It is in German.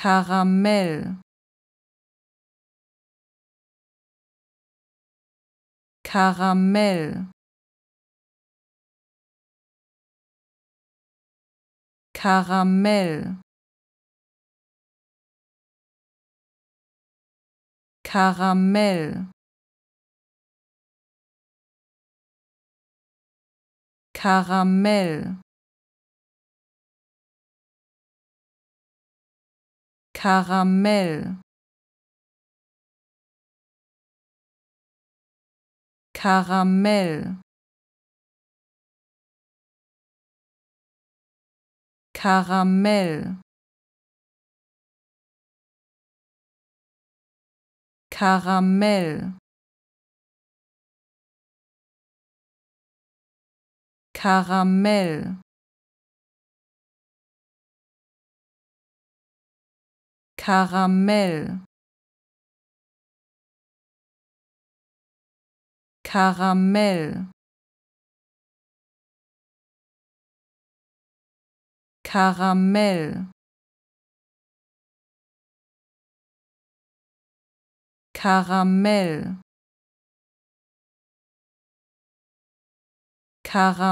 Karamell Karamell Karamell Karamell Karamell Karamell Karamell Karamell Karamell Karamell Karamell Karamell Karamell Karamell Karamell